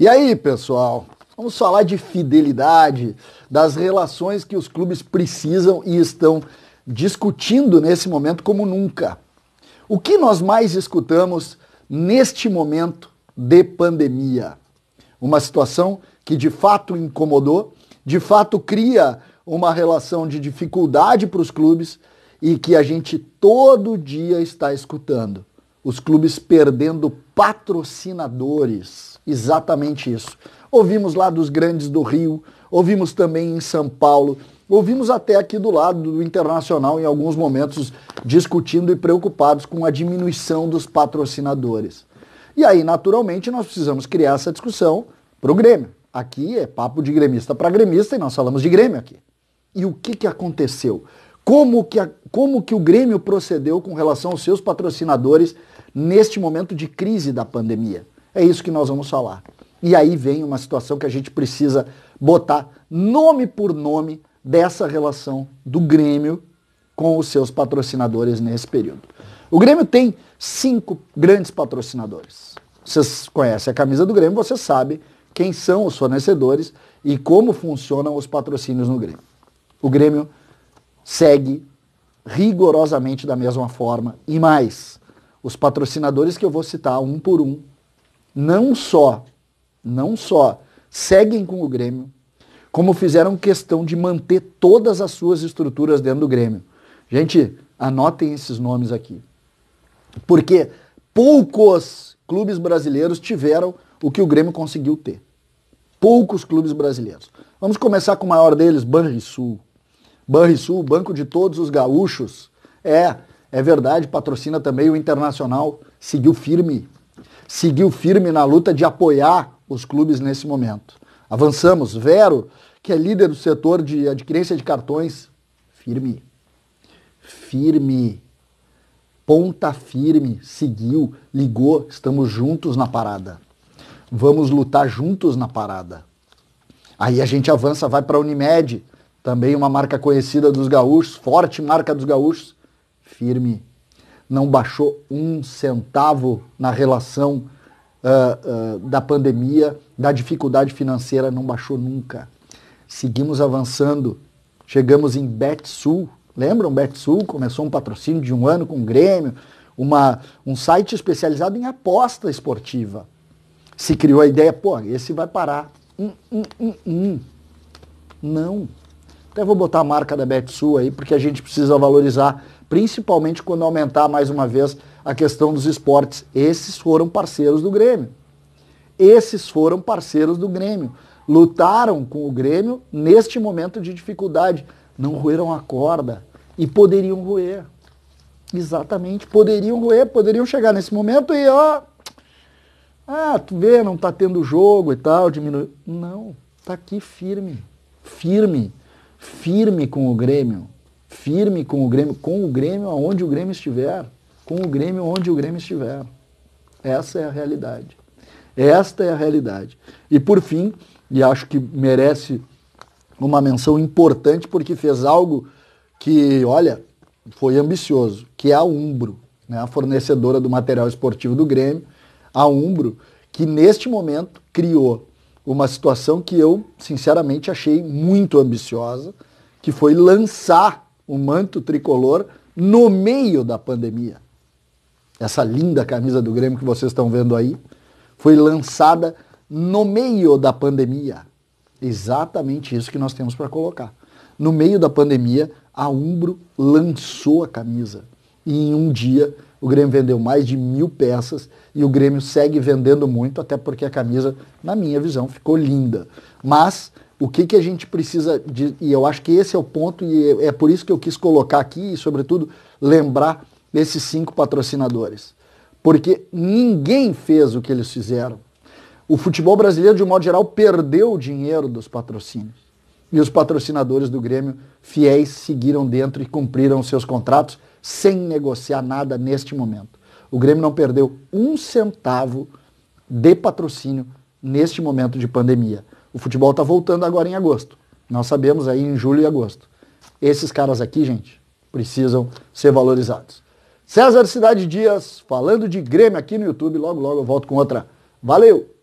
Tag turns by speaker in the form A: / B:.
A: E aí, pessoal, vamos falar de fidelidade, das relações que os clubes precisam e estão discutindo nesse momento como nunca. O que nós mais escutamos neste momento de pandemia? Uma situação que de fato incomodou, de fato cria uma relação de dificuldade para os clubes e que a gente todo dia está escutando os clubes perdendo patrocinadores. Exatamente isso. Ouvimos lá dos grandes do Rio, ouvimos também em São Paulo, ouvimos até aqui do lado do Internacional, em alguns momentos, discutindo e preocupados com a diminuição dos patrocinadores. E aí, naturalmente, nós precisamos criar essa discussão para o Grêmio. Aqui é papo de gremista para gremista e nós falamos de Grêmio aqui. E o que, que aconteceu? como que, a, como que o Grêmio procedeu com relação aos seus patrocinadores neste momento de crise da pandemia. É isso que nós vamos falar. E aí vem uma situação que a gente precisa botar nome por nome dessa relação do Grêmio com os seus patrocinadores nesse período. O Grêmio tem cinco grandes patrocinadores. Vocês conhecem a camisa do Grêmio, você sabe quem são os fornecedores e como funcionam os patrocínios no Grêmio. O Grêmio segue rigorosamente da mesma forma. E mais, os patrocinadores que eu vou citar um por um, não só, não só seguem com o Grêmio, como fizeram questão de manter todas as suas estruturas dentro do Grêmio. Gente, anotem esses nomes aqui. Porque poucos clubes brasileiros tiveram o que o Grêmio conseguiu ter. Poucos clubes brasileiros. Vamos começar com o maior deles, Banrisul. Banrisul, Banco de Todos os Gaúchos. É, é verdade, patrocina também o Internacional. Seguiu firme, seguiu firme na luta de apoiar os clubes nesse momento. Avançamos. Vero, que é líder do setor de adquirência de cartões, firme. Firme. Ponta firme, seguiu, ligou, estamos juntos na parada. Vamos lutar juntos na parada. Aí a gente avança, vai para a Unimed. Também uma marca conhecida dos gaúchos, forte marca dos gaúchos, firme. Não baixou um centavo na relação uh, uh, da pandemia, da dificuldade financeira, não baixou nunca. Seguimos avançando. Chegamos em BetSul. Lembram? BetSul começou um patrocínio de um ano com o Grêmio, uma, um site especializado em aposta esportiva. Se criou a ideia, pô, esse vai parar. Hum, hum, hum, hum. Não. Até vou botar a marca da Betsul aí, porque a gente precisa valorizar, principalmente quando aumentar mais uma vez a questão dos esportes. Esses foram parceiros do Grêmio. Esses foram parceiros do Grêmio. Lutaram com o Grêmio neste momento de dificuldade. Não roeram a corda. E poderiam roer. Exatamente. Poderiam roer, poderiam chegar nesse momento e, ó. Ah, tu vê, não tá tendo jogo e tal, diminui. Não, tá aqui firme. Firme firme com o Grêmio, firme com o Grêmio, com o Grêmio aonde o Grêmio estiver, com o Grêmio onde o Grêmio estiver. Essa é a realidade. Esta é a realidade. E por fim, e acho que merece uma menção importante porque fez algo que, olha, foi ambicioso, que é a Umbro, né, a fornecedora do material esportivo do Grêmio, a Umbro, que neste momento criou uma situação que eu, sinceramente, achei muito ambiciosa, que foi lançar o manto tricolor no meio da pandemia. Essa linda camisa do Grêmio que vocês estão vendo aí foi lançada no meio da pandemia. Exatamente isso que nós temos para colocar. No meio da pandemia, a Umbro lançou a camisa e em um dia o Grêmio vendeu mais de mil peças e o Grêmio segue vendendo muito, até porque a camisa, na minha visão, ficou linda. Mas o que, que a gente precisa, de, e eu acho que esse é o ponto, e é por isso que eu quis colocar aqui e, sobretudo, lembrar esses cinco patrocinadores. Porque ninguém fez o que eles fizeram. O futebol brasileiro, de um modo geral, perdeu o dinheiro dos patrocínios. E os patrocinadores do Grêmio, fiéis, seguiram dentro e cumpriram seus contratos sem negociar nada neste momento. O Grêmio não perdeu um centavo de patrocínio neste momento de pandemia. O futebol está voltando agora em agosto. Nós sabemos aí em julho e agosto. Esses caras aqui, gente, precisam ser valorizados. César Cidade Dias, falando de Grêmio aqui no YouTube. Logo, logo eu volto com outra. Valeu!